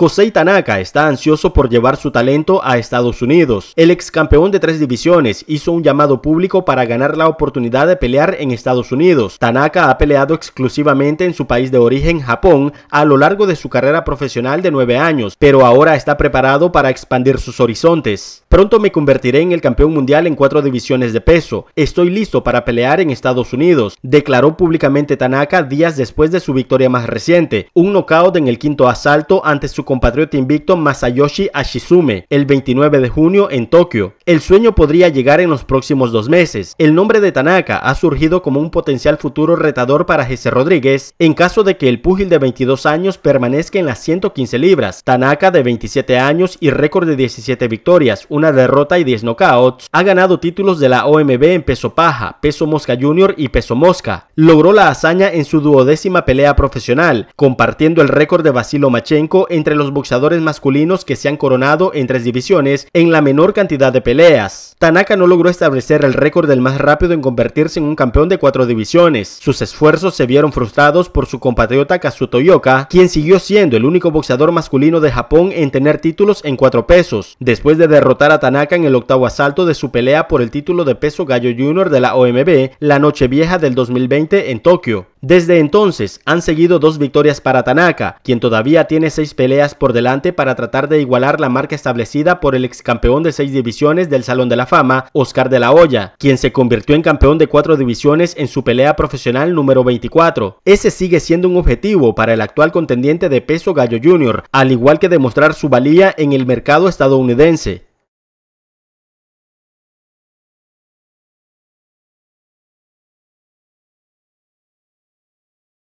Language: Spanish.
Kosei Tanaka está ansioso por llevar su talento a Estados Unidos. El ex campeón de tres divisiones hizo un llamado público para ganar la oportunidad de pelear en Estados Unidos. Tanaka ha peleado exclusivamente en su país de origen, Japón, a lo largo de su carrera profesional de nueve años, pero ahora está preparado para expandir sus horizontes. Pronto me convertiré en el campeón mundial en cuatro divisiones de peso. Estoy listo para pelear en Estados Unidos, declaró públicamente Tanaka días después de su victoria más reciente, un knockout en el quinto asalto ante su compatriota invicto Masayoshi Ashizume el 29 de junio en Tokio. El sueño podría llegar en los próximos dos meses. El nombre de Tanaka ha surgido como un potencial futuro retador para Jesse Rodríguez en caso de que el púgil de 22 años permanezca en las 115 libras. Tanaka de 27 años y récord de 17 victorias, una derrota y 10 knockouts, ha ganado títulos de la OMB en peso paja, peso mosca junior y peso mosca. Logró la hazaña en su duodécima pelea profesional, compartiendo el récord de Basilo Machenko entre los boxeadores masculinos que se han coronado en tres divisiones en la menor cantidad de peleas. Tanaka no logró establecer el récord del más rápido en convertirse en un campeón de cuatro divisiones. Sus esfuerzos se vieron frustrados por su compatriota Kazuto Yoka, quien siguió siendo el único boxeador masculino de Japón en tener títulos en cuatro pesos, después de derrotar a Tanaka en el octavo asalto de su pelea por el título de peso gallo junior de la OMB la noche vieja del 2020 en Tokio. Desde entonces han seguido dos victorias para Tanaka, quien todavía tiene seis peleas por delante para tratar de igualar la marca establecida por el ex campeón de seis divisiones del Salón de la Fama, Oscar de la Hoya, quien se convirtió en campeón de cuatro divisiones en su pelea profesional número 24. Ese sigue siendo un objetivo para el actual contendiente de peso Gallo Jr., al igual que demostrar su valía en el mercado estadounidense.